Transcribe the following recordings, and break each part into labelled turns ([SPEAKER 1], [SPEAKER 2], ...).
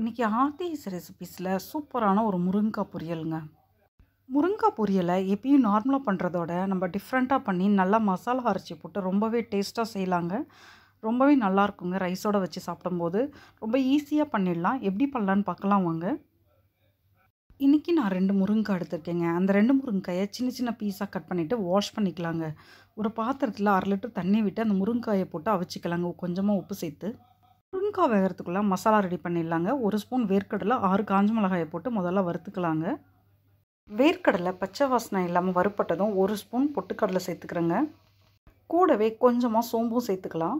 [SPEAKER 1] இன்றைக்கி ஆர்டிஎஸ் ரெசிபீஸில் சூப்பரான ஒரு முருங்கைக்காய் பொரியலுங்க முருங்கைக்காய் பொரியலை எப்பயும் நார்மலாக பண்ணுறதோட நம்ம டிஃப்ரெண்ட்டாக பண்ணி நல்லா மசாலா அரைச்சி போட்டு ரொம்பவே டேஸ்ட்டாக செய்யலாங்க ரொம்பவே நல்லாயிருக்குங்க ரைஸோடு வச்சு சாப்பிடும்போது ரொம்ப ஈஸியாக பண்ணிடலாம் எப்படி பண்ணலான்னு பார்க்கலாம் வாங்க இன்றைக்கி நான் ரெண்டு முருங்கைக்காய் எடுத்திருக்கேங்க அந்த ரெண்டு முருங்கையை சின்ன சின்ன பீஸாக கட் பண்ணிவிட்டு வாஷ் பண்ணிக்கலாங்க ஒரு பாத்திரத்தில் அரை லிட்டர் தண்ணி விட்டு அந்த முருங்கையை போட்டு அவிச்சிக்கலாங்க கொஞ்சமாக உப்பு சேர்த்து ஊறுக்காய் வேகிறதுக்குள்ளே மசாலா ரெடி பண்ணிடலாங்க ஒரு ஸ்பூன் வேர்க்கடலை ஆறு காஞ்ச மிளகாயை போட்டு முதல்ல வறுத்துக்கலாங்க வேர்க்கடலை பச்சை வாசனை இல்லாமல் வறுப்பட்டதும் ஒரு ஸ்பூன் பொட்டுக்கடலை சேர்த்துக்கிறேங்க கூடவே கொஞ்சமாக சோம்பும் சேர்த்துக்கலாம்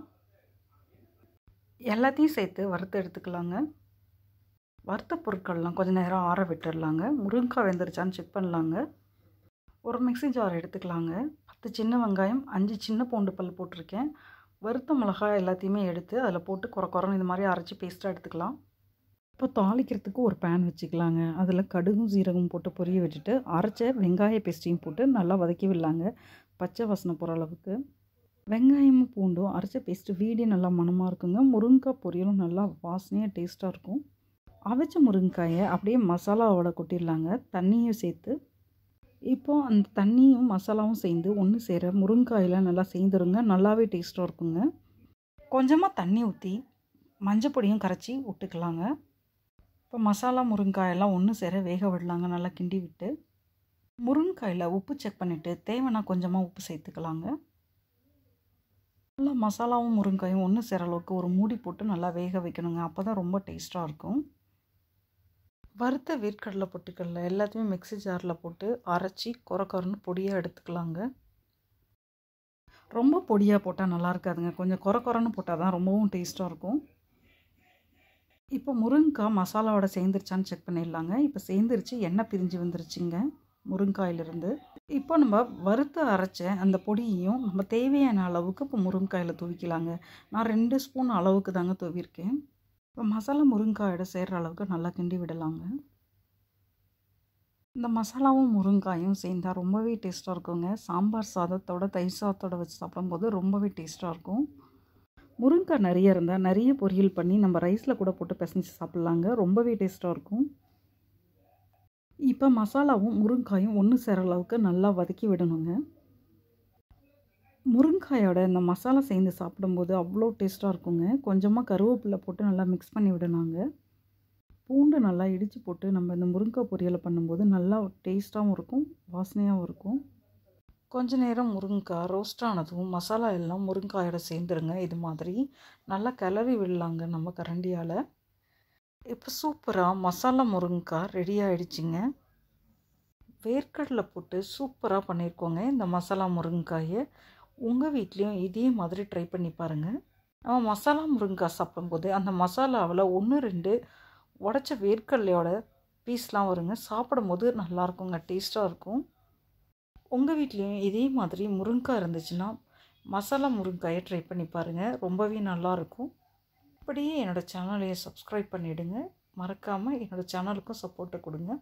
[SPEAKER 1] எல்லாத்தையும் சேர்த்து வறுத்து எடுத்துக்கலாங்க வறுத்த பொருட்கள்லாம் கொஞ்சம் நேரம் ஆற விட்டுடலாங்க முருங்கைக்காய் வெந்துருச்சான்னு செக் பண்ணலாங்க ஒரு மிக்சி ஜார் எடுத்துக்கலாங்க பத்து சின்ன வெங்காயம் அஞ்சு சின்ன பூண்டு பல் போட்டிருக்கேன் வறுத்த மிளகாய் எல்லாத்தையுமே எடுத்து அதில் போட்டு குறை குறைன்னு இது மாதிரி அரைச்சி பேஸ்ட்டாக எடுத்துக்கலாம் இப்போ தாளிக்கிறதுக்கு ஒரு பேன் வச்சுக்கலாங்க அதில் கடுகும் சீரகம் போட்டு பொரிய வச்சுட்டு அரைச்ச வெங்காய பேஸ்ட்டையும் போட்டு நல்லா வதக்கி விடலாங்க பச்சை வாசனை போகிற அளவுக்கு வெங்காயமும் பூண்டும் அரைச்ச பேஸ்ட்டு வீடியே நல்லா மனமாக இருக்குங்க முருங்கைக்காய் பொரியலும் நல்லா வாசனையாக டேஸ்ட்டாக இருக்கும் அவிச்ச முருங்கைக்காயை அப்படியே மசாலாவோட கொட்டிடலாங்க தண்ணியும் சேர்த்து இப்போது அந்த தண்ணியும் மசாலாவும் சேர்ந்து ஒன்று சேர முருங்காயெலாம் நல்லா சேர்ந்துருங்க நல்லாவே டேஸ்ட்டாக இருக்குங்க கொஞ்சமாக தண்ணி ஊற்றி மஞ்சள் பொடியும் கரைச்சி விட்டுக்கலாங்க இப்போ மசாலா முருங்காயெல்லாம் ஒன்று சேர வேக விடலாங்க நல்லா கிண்டி விட்டு முருங்காயில் உப்பு செக் பண்ணிவிட்டு தேவைன்னா கொஞ்சமாக உப்பு சேர்த்துக்கலாங்க நல்லா மசாலாவும் முருங்காயும் ஒன்று சேர அளவுக்கு ஒரு மூடி போட்டு நல்லா வேக வைக்கணுங்க அப்போ தான் ரொம்ப டேஸ்ட்டாக இருக்கும் வறுத்த வேர்க்கடலை பொட்டுக்கடலை எல்லாத்தையுமே மிக்ஸி ஜாரில் போட்டு அரைச்சி குறக்குறன்னு பொடியாக எடுத்துக்கலாங்க ரொம்ப பொடியாக போட்டால் நல்லா இருக்காதுங்க கொஞ்சம் குறக்குறன்னு போட்டால் தான் ரொம்பவும் டேஸ்ட்டாக இருக்கும் இப்போ முருங்கைக்காய் மசாலாவோட சேர்ந்துருச்சான்னு செக் பண்ணிடலாங்க இப்போ சேர்ந்துருச்சு எண்ணெய் பிரிஞ்சு வந்துருச்சுங்க முருங்காயிலிருந்து இப்போ நம்ம வறுத்து அரைச்ச அந்த பொடியையும் நம்ம தேவையான அளவுக்கு இப்போ முருங்காயில் தூவிக்கலாங்க நான் ரெண்டு ஸ்பூன் அளவுக்கு தாங்க தூவிருக்கேன் இப்போ மசாலா இடம் சேர்கிற அளவுக்கு நல்லா கிண்டி விடலாங்க இந்த மசாலாவும் முருங்காயும் சேர்ந்தால் ரொம்பவே டேஸ்ட்டாக இருக்குங்க சாம்பார் சாதத்தோட தயிர் சாதத்தோட வச்சு சாப்பிடும்போது ரொம்பவே டேஸ்ட்டாக இருக்கும் முருங்காய் நிறைய இருந்தால் நிறைய பொரியல் பண்ணி நம்ம ரைஸில் கூட போட்டு பிசைஞ்சு சாப்பிட்லாங்க ரொம்பவே டேஸ்ட்டாக இருக்கும் இப்போ மசாலாவும் முருங்காயும் ஒன்று சேர அளவுக்கு நல்லா வதக்கி விடணுங்க முருங்காயோட இந்த மசாலா சேர்ந்து சாப்பிடும்போது அவ்வளோ டேஸ்ட்டாக இருக்குங்க கொஞ்சமாக கருவேப்பிலை போட்டு நல்லா மிக்ஸ் பண்ணி விடணாங்க பூண்டு நல்லா இடித்து போட்டு நம்ம இந்த முருங்காய் பொரியலை பண்ணும்போது நல்லா டேஸ்ட்டாகவும் இருக்கும் வாசனையாகவும் இருக்கும் கொஞ்ச நேரம் முருங்காய் ரோஸ்ட் ஆனதும் மசாலா எல்லாம் முருங்காயோட சேர்ந்துருங்க இது மாதிரி நல்லா கிளறி விடலாங்க நம்ம கரண்டியால் இப்போ சூப்பராக மசாலா முருங்காய் ரெடி ஆகிடுச்சிங்க வேர்க்கடலை போட்டு சூப்பராக பண்ணியிருக்கோங்க இந்த மசாலா முருங்காயை உங்கள் வீட்லேயும் இதே மாதிரி ட்ரை பண்ணி பாருங்கள் நம்ம மசாலா முருங்கைக்காய் சாப்பிடும்போது அந்த மசாலாவில் ஒன்று ரெண்டு உடச்ச வேர்க்கடலையோட பீஸ்லாம் வருங்க சாப்பிடும்போது நல்லாயிருக்குங்க டேஸ்ட்டாக இருக்கும் உங்கள் வீட்லேயும் இதே மாதிரி முருங்கைக்காய் இருந்துச்சுன்னா மசாலா முருங்காயை ட்ரை பண்ணி பாருங்கள் ரொம்பவே நல்லாயிருக்கும் அப்படியே என்னோடய சேனலையை சப்ஸ்கிரைப் பண்ணிவிடுங்க மறக்காமல் என்னோடய சேனலுக்கும் சப்போர்ட்டை கொடுங்க